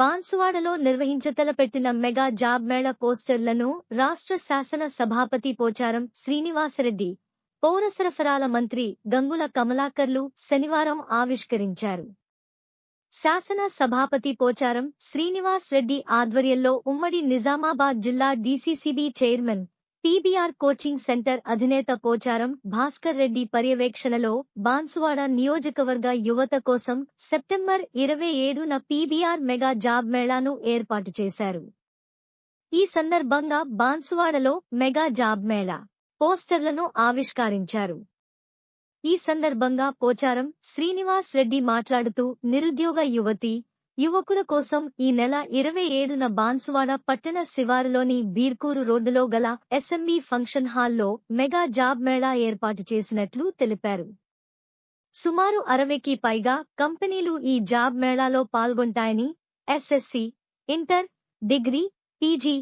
బాన్సువాడలో నిర్వహించతలపెట్టిన mega job మేళ పోస్టర్లను రాష్ట్ర శాసన సభాపతి పోచారం శ్రీనివాసరెడ్డి పౌర సరఫరాల మంత్రి గంగుల కమలాకర్లు శనివారం ఆవిష్కరించారు శాసన సభాపతి పోచారం శ్రీనివాస్ రెడ్డి ఆధ్వర్యంలో ఉమ్మడి నిజామాబాద్ జిల్లా DCCB chairman PBR coaching centre అధినేత కోచారం భాస్కర్ రెడ్డి పర్యవేక్షణలో బాన్సువాడ నియోజకవర్గ యువత కోసం సెప్టెంబర్ ఇరవై ఏడున పీబీఆర్ మెగా జాబ్ మేళాను ఏర్పాటు చేశారు ఈ సందర్భంగా బాన్సువాడలో మెగా జాబ్ మేళా పోస్టర్లను ఆవిష్కరించారు ఈ సందర్భంగా పోచారం శ్రీనివాస్ రెడ్డి మాట్లాడుతూ నిరుద్యోగ యువతి యువకుల కోసం ఈ నెల ఇరవై ఏడున బాన్సువాడ పట్టణ శివారులోని బీర్కూరు రోడ్డులో గల ఎస్ఎంఈ ఫంక్షన్ హాల్లో మెగా జాబ్ మేళా ఏర్పాటు చేసినట్లు తెలిపారు సుమారు అరవైకి పైగా కంపెనీలు ఈ జాబ్ మేళాలో పాల్గొంటాయని SSC inter degree PG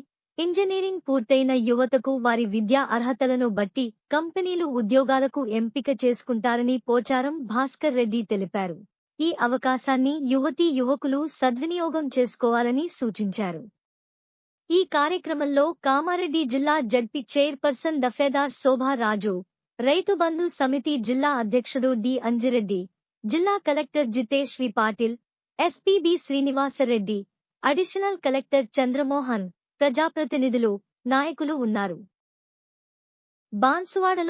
engineering పూర్తయిన యువతకు వారి విద్యా అర్హతలను బట్టి కంపెనీలు ఉద్యోగాలకు ఎంపిక చేసుకుంటారని పోచారం భాస్కర్ రెడ్డి తెలిపారు ఈ అవకాశాన్ని యువతీ యువకులు సద్వినియోగం చేసుకోవాలని సూచించారు ఈ కార్యక్రమంలో కామారెడ్డి జిల్లా జడ్పీ చైర్పర్సన్ దఫేదార్ శోభారాజు రైతు బంధు సమితి జిల్లా అధ్యక్షుడు డి అంజిరెడ్డి జిల్లా collector Jitesh V Patil SPB Srinivasa Reddy additional collector Chandramohan ప్రజాప్రతినిధులు నాయకులు ఉన్నారు బాన్సువాడలో